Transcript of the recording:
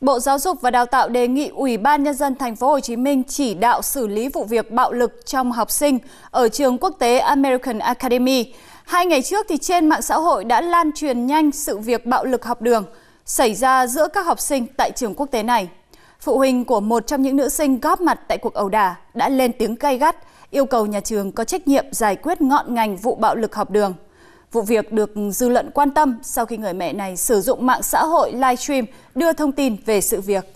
Bộ Giáo dục và Đào tạo đề nghị Ủy ban nhân dân thành phố Hồ Chí Minh chỉ đạo xử lý vụ việc bạo lực trong học sinh ở trường quốc tế American Academy. Hai ngày trước thì trên mạng xã hội đã lan truyền nhanh sự việc bạo lực học đường xảy ra giữa các học sinh tại trường quốc tế này. Phụ huynh của một trong những nữ sinh góp mặt tại cuộc ẩu đả đã lên tiếng cay gắt, yêu cầu nhà trường có trách nhiệm giải quyết ngọn ngành vụ bạo lực học đường. Vụ việc được dư luận quan tâm sau khi người mẹ này sử dụng mạng xã hội livestream đưa thông tin về sự việc.